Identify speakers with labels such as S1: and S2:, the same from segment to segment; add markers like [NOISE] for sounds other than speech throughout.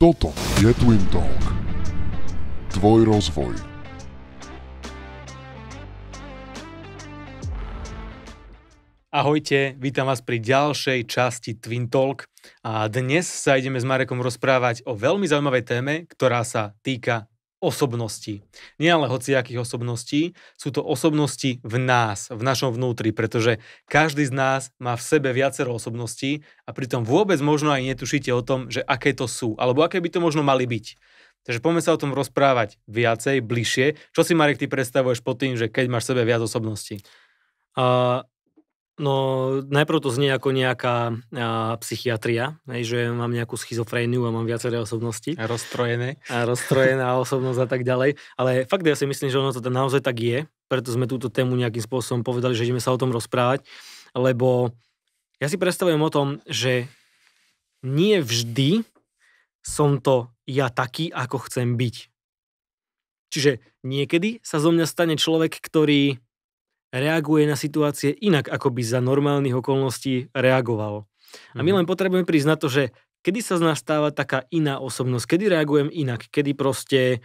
S1: Toto je Twin Talk. Tvoj rozvoj. Ahojte, vítam vás pri ďalšej časti Twin Talk a dnes sa ideme s Marekom rozprávať o veľmi zaujímavej téme, ktorá sa týka osobnosti. Nie ale hociakých osobností, sú to osobnosti v nás, v našom vnútri, pretože každý z nás má v sebe viacero osobností a pritom vôbec možno aj netušíte o tom, že aké to sú, alebo aké by to možno mali byť. Takže poďme sa o tom rozprávať viacej, bližšie. Čo si, Marek, ty predstavuješ pod tým, že keď máš v sebe viac osobností?
S2: Uh, No najprv to znie ako nejaká a, psychiatria, hej, že mám nejakú schizofréniu a mám viaceré osobnosti. A rozstrojené. A rozstrojená [LAUGHS] osobnosť a tak ďalej. Ale fakt ja si myslím, že ono to naozaj tak je, preto sme túto tému nejakým spôsobom povedali, že ideme sa o tom rozprávať, lebo ja si predstavujem o tom, že nie vždy som to ja taký, ako chcem byť. Čiže niekedy sa zo mňa stane človek, ktorý reaguje na situácie inak, ako by za normálnych okolností reagoval. A my mhm. len potrebujeme prísť na to, že kedy sa z nás stáva taká iná osobnosť, kedy reagujem inak, kedy proste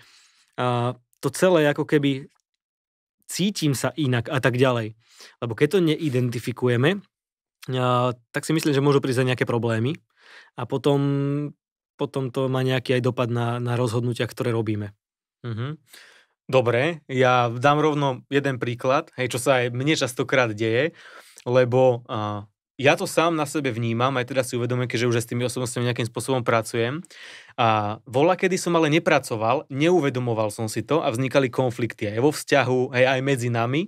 S2: a, to celé ako keby cítim sa inak a tak ďalej. Lebo keď to neidentifikujeme, a, tak si myslím, že môžu prísť aj nejaké problémy a potom, potom to má nejaký aj dopad na, na rozhodnutia, ktoré robíme.
S1: Uh-huh. Dobre, ja dám rovno jeden príklad, hej, čo sa aj mne častokrát deje, lebo uh, ja to sám na sebe vnímam, aj teda si uvedomujem, že už s tými osobnostiami nejakým spôsobom pracujem. A vola, kedy som ale nepracoval, neuvedomoval som si to a vznikali konflikty aj vo vzťahu, hej, aj medzi nami,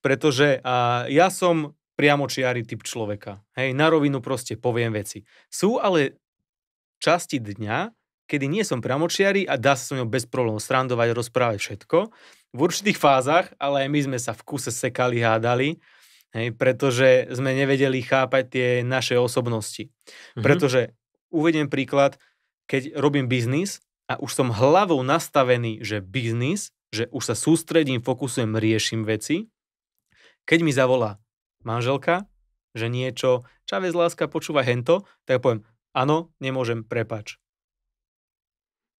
S1: pretože uh, ja som priamočiary typ človeka. Hej, na rovinu proste poviem veci. Sú ale časti dňa, kedy nie som priamočiari a dá sa s ňou bez problémov srandovať, rozprávať všetko. V určitých fázach, ale aj my sme sa v kuse sekali, hádali, hej, pretože sme nevedeli chápať tie naše osobnosti. Mm-hmm. Pretože, uvediem príklad, keď robím biznis a už som hlavou nastavený, že biznis, že už sa sústredím, fokusujem, riešim veci, keď mi zavolá manželka, že niečo, čavez láska, počúva hento, tak ja poviem, áno, nemôžem, prepač.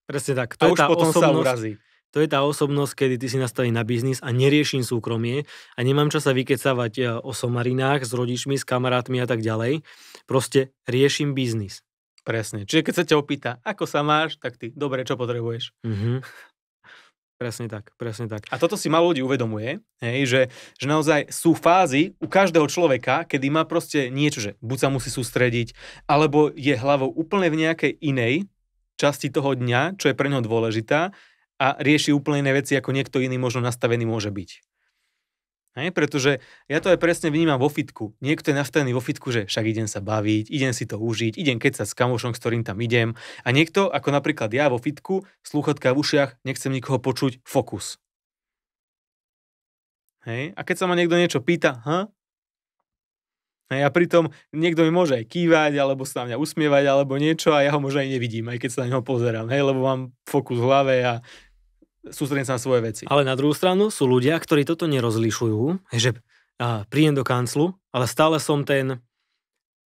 S1: Presne tak. To a je už tá potom osobnosť, sa urazí.
S2: To je tá osobnosť, kedy ty si nastavený na biznis a neriešim súkromie a nemám časa sa vykecavať e, o somarinách s rodičmi, s
S1: kamarátmi a tak ďalej. Proste riešim biznis. Presne. Čiže keď sa ťa opýta, ako sa máš, tak ty, dobre, čo potrebuješ. Mm-hmm. [LAUGHS] Presne tak, presne tak. A toto si malo ľudí uvedomuje, hej, že, že naozaj sú fázy u každého človeka, kedy má proste niečo, že buď sa musí sústrediť, alebo je hlavou úplne v nejakej inej časti toho dňa, čo je pre ňo dôležitá a rieši úplne iné veci, ako niekto iný možno nastavený môže byť. Hej? Pretože ja to aj presne vnímam vo fitku. Niekto je nastavený vo fitku, že však idem sa baviť, idem si to užiť, idem keď sa s kamošom, s ktorým tam idem. A niekto, ako napríklad ja vo fitku, slúchatka v ušiach, nechcem nikoho počuť, fokus. Hej? A keď sa ma niekto niečo pýta, huh? Hm? Hej, a pritom niekto mi môže aj kývať, alebo sa na mňa usmievať, alebo niečo a ja ho možno aj nevidím, aj keď sa na neho pozerám, hej, lebo mám fokus v hlave a sústredím sa na svoje veci. Ale na druhú
S2: stranu sú ľudia, ktorí toto nerozlišujú, že a, príjem do kanclu, ale stále som ten,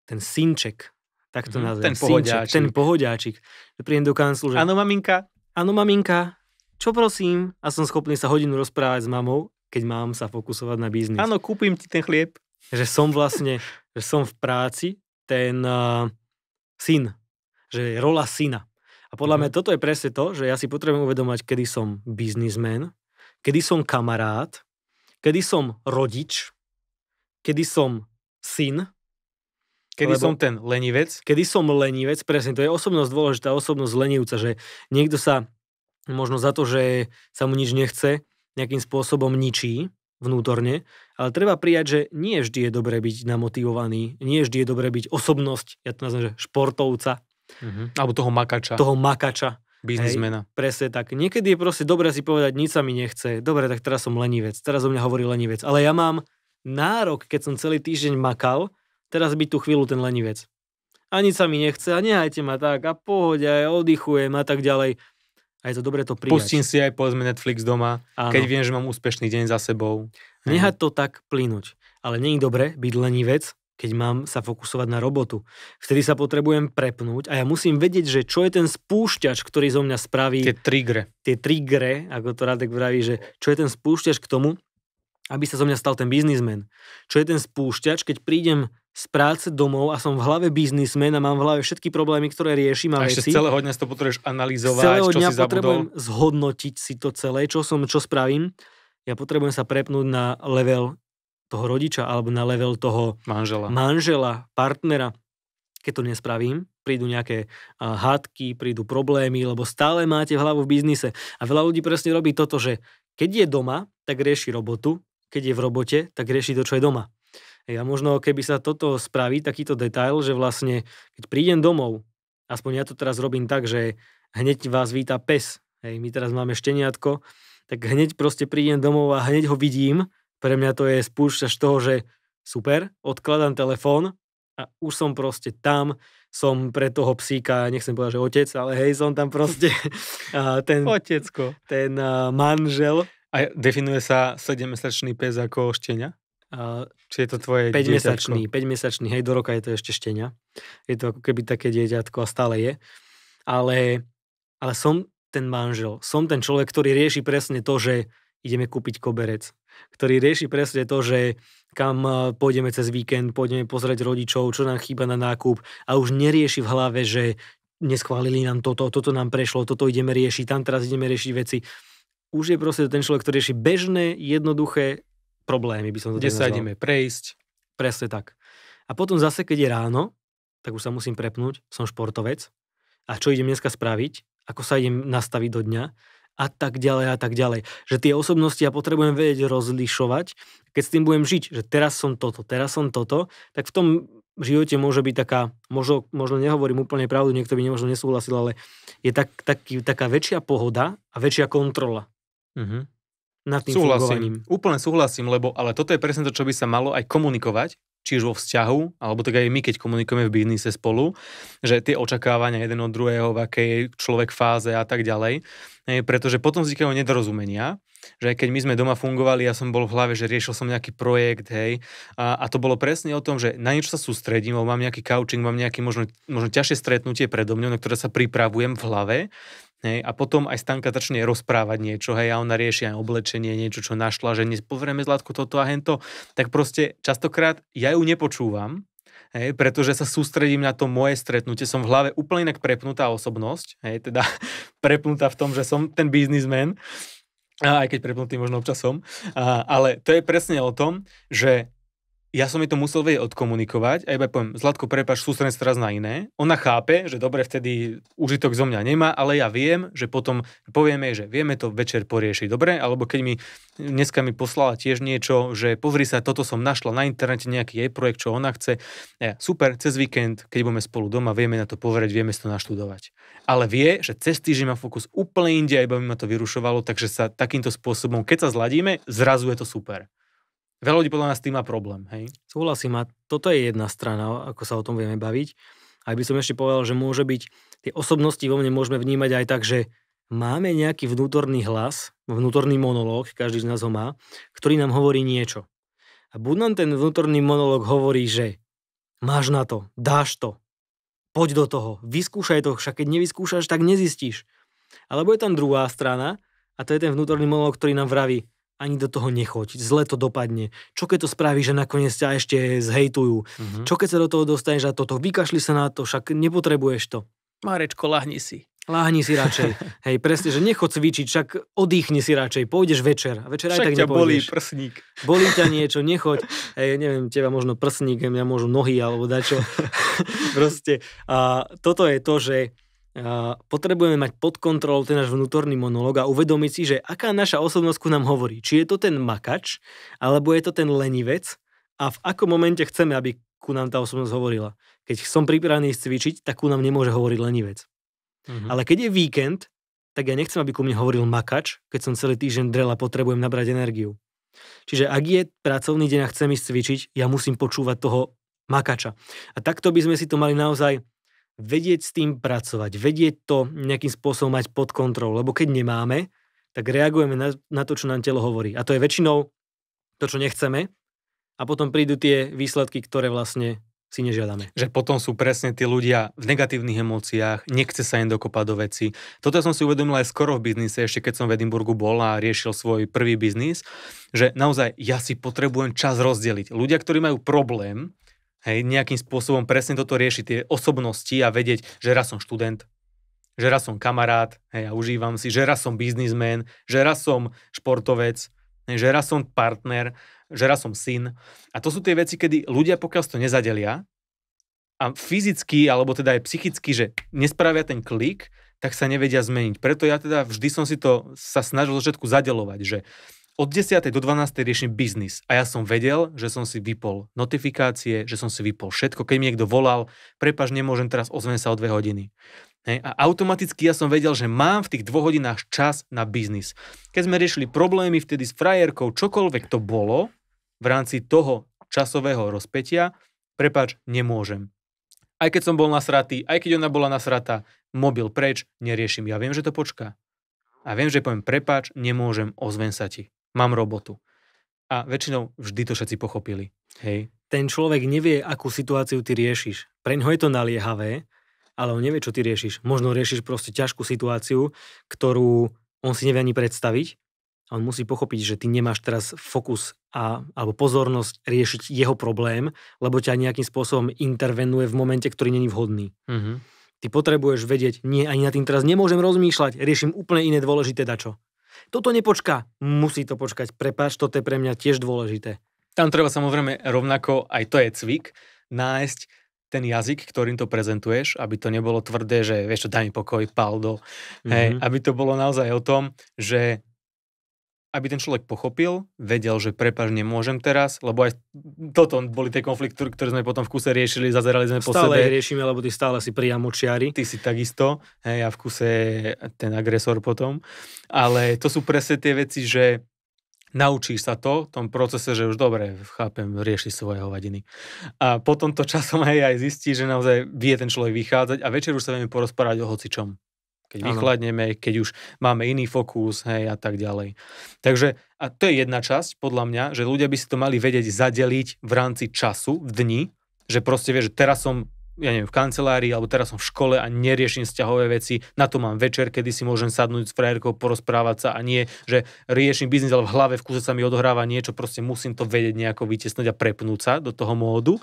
S2: ten synček, tak to mhm, nazvem. Ten pohodiáčik. ten pohodiačik. príjem do kanclu, že... Áno, maminka. Áno, maminka. Čo prosím? A som schopný sa hodinu rozprávať s mamou, keď mám sa fokusovať na biznis. Áno, kúpim ti ten chlieb. Že som vlastne, že som v práci ten uh, syn, že je rola syna. A podľa mm-hmm. mňa mhm. toto je presne to, že ja si potrebujem uvedomať, kedy som biznismen, kedy som kamarát, kedy som rodič, kedy som syn. Kedy lebo, som ten lenivec. Kedy som lenivec, presne. To je osobnosť dôležitá, osobnosť lenivca, že niekto sa možno za to, že sa mu nič nechce, nejakým spôsobom ničí, vnútorne, ale treba prijať, že nie vždy je dobré byť namotivovaný, nie vždy je dobré byť osobnosť, ja to nazvem, že športovca. Mm-hmm. Alebo toho makača. Toho makača. Biznismena. presne tak. Niekedy je proste dobré si povedať, nič sa mi nechce. Dobre, tak teraz som lenivec. Teraz o mňa hovorí lenivec. Ale ja mám nárok, keď som celý týždeň makal, teraz byť tú chvíľu ten lenivec. A nič sa mi nechce a nehajte ma tak a pohode, oddychujem a tak ďalej a je to dobre to prijať. Pustím
S1: si aj povedzme Netflix doma, ano. keď viem,
S2: že mám úspešný deň za sebou. Hm. Nehať to tak plynúť. Ale není dobre byť lenivec, keď mám sa fokusovať na robotu. Vtedy sa potrebujem prepnúť a ja musím vedieť, že čo je ten spúšťač, ktorý zo mňa spraví... Tie trigre. Tie trigre, ako to Radek vraví, že čo je ten spúšťač k tomu, aby sa zo mňa stal ten biznismen. Čo je ten spúšťač, keď prídem z práce domov a som v hlave biznismen a mám v hlave všetky problémy, ktoré riešim a, a ešte veci. z celého dňa to potrebuješ analyzovať, z celého dňa potrebujem zhodnotiť si to celé, čo som, čo spravím. Ja potrebujem sa prepnúť na level toho rodiča alebo na level toho manžela, manžela partnera. Keď to nespravím, prídu nejaké hádky, prídu problémy, lebo stále máte hlavu v biznise. A veľa ľudí presne robí toto, že keď je doma, tak rieši robotu, keď je v robote, tak rieši to, čo je doma. Ja možno, keby sa toto spraví, takýto detail, že vlastne, keď prídem domov, aspoň ja to teraz robím tak, že hneď vás víta pes, hej, my teraz máme šteniatko, tak hneď proste prídem domov a hneď ho vidím, pre mňa to je až toho, že super, odkladám telefón a už som proste tam, som pre toho psíka, nechcem povedať, že otec, ale
S1: hej, som tam proste [LAUGHS] ten, Otecko. ten manžel. A definuje sa 7-mesačný pes ako štenia? Či je to tvoje 5-mesačný,
S2: 5-mesačný, hej, do roka je to ešte štenia, Je to ako keby také dieťatko a stále je. Ale, ale som ten manžel, som ten človek, ktorý rieši presne to, že ideme kúpiť koberec, ktorý rieši presne to, že kam e, pôjdeme cez víkend, pôjdeme pozrieť rodičov, čo nám chýba na nákup a už nerieši v hlave, že neschválili nám toto, toto nám prešlo, toto ideme riešiť, tam teraz ideme riešiť veci. Už je proste ten človek, ktorý rieši bežné, jednoduché problémy, by som to Kde sa ideme prejsť, presne tak. A potom zase, keď je ráno, tak už sa musím prepnúť, som športovec a čo idem dneska spraviť, ako sa idem nastaviť do dňa a tak ďalej a tak ďalej. Že tie osobnosti ja potrebujem vedieť rozlišovať, keď s tým budem žiť, že teraz som toto, teraz som toto, tak v tom živote môže byť taká, možno, možno nehovorím úplne pravdu, niekto by nemožno nesúhlasil, ale je tak, taký, taká väčšia pohoda a väčšia kontrola. Mm-hmm nad tým súhlasím, fungovaním.
S1: Úplne súhlasím, lebo ale toto je presne to, čo by sa malo aj komunikovať, či už vo vzťahu, alebo tak aj my, keď komunikujeme v biznise spolu, že tie očakávania jeden od druhého, v akej človek fáze a tak ďalej. E, pretože potom vznikajú nedorozumenia, že keď my sme doma fungovali, ja som bol v hlave, že riešil som nejaký projekt, hej, a, a to bolo presne o tom, že na niečo sa sústredím, lebo mám nejaký coaching, mám nejaké možno, možno ťažšie stretnutie predo mňou, na ktoré sa pripravujem v hlave Hej, a potom aj Stanka začne rozprávať niečo, hej, a ona rieši aj oblečenie, niečo, čo našla, že povrieme Zlatku toto a hento, tak proste častokrát ja ju nepočúvam, hej, pretože sa sústredím na to moje stretnutie, som v hlave úplne inak prepnutá osobnosť, hej, teda [LAUGHS] prepnutá v tom, že som ten biznismen, aj keď prepnutý možno občasom, a, ale to je presne o tom, že ja som jej to musel vedieť odkomunikovať a iba poviem, Zlatko, prepač, sústredenie teraz na iné. Ona chápe, že dobre, vtedy užitok zo mňa nemá, ale ja viem, že potom povieme, že vieme to večer poriešiť, dobre? Alebo keď mi dneska mi poslala tiež niečo, že pozri sa, toto som našla na internete, nejaký jej projekt, čo ona chce. Ja, super, cez víkend, keď budeme spolu doma, vieme na to povedať, vieme si to naštudovať. Ale vie, že cez týždeň má fokus úplne inde, iba by ma to vyrušovalo, takže sa takýmto spôsobom, keď sa zladíme, zrazu je to super. Veľa ľudí podľa nás tým má problém, hej? Súhlasím a toto je
S2: jedna strana, ako sa o tom vieme baviť. A by som ešte povedal, že môže byť, tie osobnosti vo mne môžeme vnímať aj tak, že máme nejaký vnútorný hlas, vnútorný monológ, každý z nás ho má, ktorý nám hovorí niečo. A buď nám ten vnútorný monológ hovorí, že máš na to, dáš to, poď do toho, vyskúšaj to, však keď nevyskúšaš, tak nezistíš. Alebo je tam druhá strana, a to je ten vnútorný monológ, ktorý nám vraví, ani do toho nechoď, zle to dopadne. Čo keď to spraví, že nakoniec ťa ešte zhejtujú? Mm-hmm. Čo keď sa do toho dostaneš a toto, vykašli sa na to, však nepotrebuješ to.
S1: Marečko, lahni si.
S2: Láhni si radšej. [LAUGHS] Hej, presne, že nechod cvičiť, však odýchni si radšej, pôjdeš večer. A večer však aj tak ťa bolí prsník. Bolí ťa [LAUGHS] niečo, nechoď. Hej, neviem, teba možno prsník, mňa môžu nohy alebo dačo. [LAUGHS] Proste, a toto je to, že potrebujeme mať pod kontrolou ten náš vnútorný monológ a uvedomiť si, že aká naša osobnosť ku nám hovorí. Či je to ten makač, alebo je to ten lenivec a v akom momente chceme, aby ku nám tá osobnosť hovorila. Keď som pripravený cvičiť, tak ku nám nemôže hovoriť lenivec. Mhm. Ale keď je víkend, tak ja nechcem, aby ku mne hovoril makač, keď som celý týždeň drela potrebujem nabrať energiu. Čiže ak je pracovný deň a chcem ísť cvičiť, ja musím počúvať toho makača. A takto by sme si to mali naozaj vedieť s tým pracovať, vedieť to nejakým spôsobom mať pod kontrolou, lebo keď nemáme, tak reagujeme na, na to, čo nám telo hovorí. A to je väčšinou to, čo nechceme a potom prídu tie výsledky, ktoré vlastne
S1: si nežiadame. Že potom sú presne tí ľudia v negatívnych emóciách, nechce sa im dokopať do veci. Toto som si uvedomil aj skoro v biznise, ešte keď som v Edimburgu bol a riešil svoj prvý biznis, že naozaj ja si potrebujem čas rozdeliť. Ľudia, ktorí majú problém, Hej, nejakým spôsobom presne toto rieši tie osobnosti a vedieť, že raz som študent, že raz som kamarát, hej, a užívam si, že raz som biznismen, že raz som športovec, hej, že raz som partner, že raz som syn. A to sú tie veci, kedy ľudia, pokiaľ to nezadelia, a fyzicky, alebo teda aj psychicky, že nespravia ten klik, tak sa nevedia zmeniť. Preto ja teda vždy som si to sa snažil všetku zadelovať, že od 10. do 12. riešim biznis a ja som vedel, že som si vypol notifikácie, že som si vypol všetko. Keď mi niekto volal, prepaž, nemôžem teraz, ozvem sa o dve hodiny. Hej, a automaticky ja som vedel, že mám v tých dvoch hodinách čas na biznis. Keď sme riešili problémy vtedy s frajerkou, čokoľvek to bolo, v rámci toho časového rozpetia, prepač, nemôžem. Aj keď som bol nasratý, aj keď ona bola nasratá, mobil preč, neriešim. Ja viem, že to počká. A viem, že poviem, prepač, nemôžem, ozven sa ti mám robotu. A väčšinou vždy to všetci pochopili. Hej. Ten človek nevie, akú
S2: situáciu ty riešiš. Pre ňo je to naliehavé, ale on nevie, čo ty riešiš. Možno riešiš proste ťažkú situáciu, ktorú on si nevie ani predstaviť. A on musí pochopiť, že ty nemáš teraz fokus a, alebo pozornosť riešiť jeho problém, lebo ťa nejakým spôsobom intervenuje v momente, ktorý není vhodný. Mm-hmm. Ty potrebuješ vedieť, nie, ani na tým teraz nemôžem rozmýšľať, riešim úplne iné dôležité dačo. Toto nepočká. Musí to počkať. Prepač, toto je pre mňa tiež dôležité.
S1: Tam treba samozrejme rovnako, aj to je cvik, nájsť ten jazyk, ktorým to prezentuješ, aby to nebolo tvrdé, že vieš čo, daj mi pokoj, Paldo. Mm-hmm. Hey, aby to bolo naozaj o tom, že aby ten človek pochopil, vedel, že prepaž, nemôžem teraz, lebo aj toto boli tie konflikty, ktoré sme potom v kuse riešili, zazerali sme stále po sebe. Stále riešime, lebo ty stále si čiari. Ty si takisto, hej, ja v kuse ten agresor potom. Ale to sú presne tie veci, že naučíš sa to v tom procese, že už dobre, chápem, rieši svoje hovadiny. A potom to časom aj, aj zistí, že naozaj vie ten človek vychádzať a večer už sa vieme porozprávať o hocičom keď ano. vychladneme, keď už máme iný fokus hej, a tak ďalej. Takže a to je jedna časť, podľa mňa, že ľudia by si to mali vedieť zadeliť v rámci času, v dni, že proste vieš, že teraz som ja neviem, v kancelárii alebo teraz som v škole a neriešim vzťahové veci, na to mám večer, kedy si môžem sadnúť s frajerkou, porozprávať sa a nie, že riešim biznis, ale v hlave, v kuse sa mi odohráva niečo, proste musím to vedieť nejako vytesnúť a prepnúť sa do toho módu.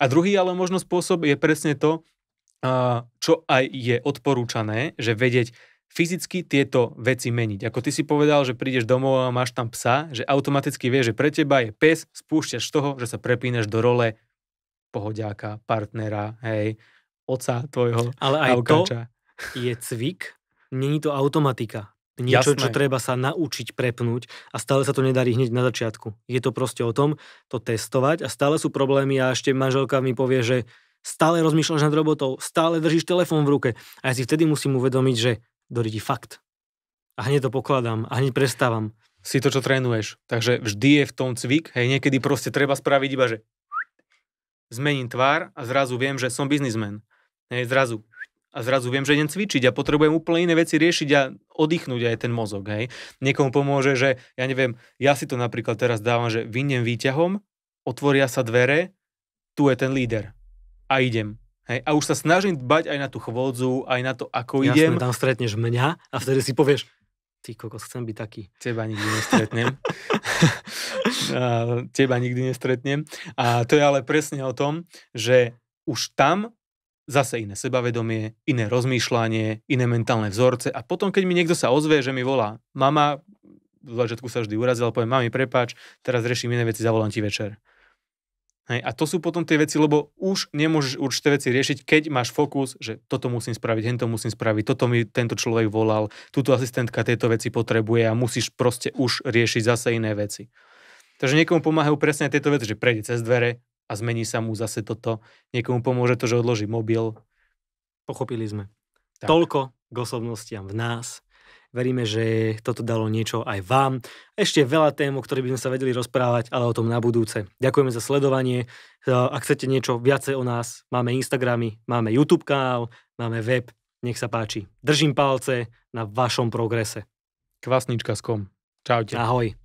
S1: A druhý ale možno spôsob je presne to, čo aj je odporúčané, že vedieť fyzicky tieto veci meniť. Ako ty si povedal, že prídeš domov a máš tam psa, že automaticky vie, že pre teba je pes, spúšťaš z toho, že sa prepínaš do role pohodiaka, partnera, hej, oca tvojho. Ale aj aukáča. to je
S2: cvik,
S1: není to automatika. Niečo, Jasné. čo
S2: treba sa naučiť prepnúť a stále sa to nedarí hneď na začiatku. Je to proste o tom, to testovať a stále sú problémy a ešte manželka mi povie, že stále rozmýšľaš nad robotou, stále držíš telefón v ruke. A ja si vtedy musím uvedomiť,
S1: že dorí fakt. A hneď to pokladám a hneď prestávam. Si to, čo trénuješ. Takže vždy je v tom cvik. Hej, niekedy proste treba spraviť iba, že zmením tvár a zrazu viem, že som biznismen. Hej, zrazu. A zrazu viem, že idem cvičiť a potrebujem úplne iné veci riešiť a oddychnúť aj ten mozog. Hej. Niekomu pomôže, že ja neviem, ja si to napríklad teraz dávam, že vyniem výťahom, otvoria sa dvere, tu je ten líder a idem. Hej, a už sa snažím dbať aj na tú chvôdzu, aj na to, ako Jasne, idem. tam stretneš mňa a vtedy si povieš, ty kokos, chcem byť taký. Teba nikdy nestretnem. [LAUGHS] teba nikdy nestretnem. A to je ale presne o tom, že už tam zase iné sebavedomie, iné rozmýšľanie, iné mentálne vzorce a potom, keď mi niekto sa ozve, že mi volá mama, v začiatku sa vždy urazil, poviem, mami, prepáč, teraz riešim iné veci, zavolám ti večer. Hej, a to sú potom tie veci, lebo už nemôžeš určité veci riešiť, keď máš fokus, že toto musím spraviť, hento musím spraviť, toto mi tento človek volal, túto asistentka tieto veci potrebuje a musíš proste už riešiť zase iné veci. Takže niekomu pomáhajú presne tieto veci, že prejde cez dvere a zmení sa mu zase toto. Niekomu pomôže to, že odloží mobil. Pochopili sme. Tak. Toľko k
S2: osobnostiam v nás, Veríme, že toto dalo niečo aj vám. Ešte veľa tém, o ktorých by sme sa vedeli rozprávať, ale o tom na budúce. Ďakujeme za sledovanie. Ak chcete niečo viacej o nás, máme Instagramy, máme YouTube kanál, máme web. Nech sa páči. Držím palce na vašom progrese. Kvasnička s kom. Čaute. Ahoj.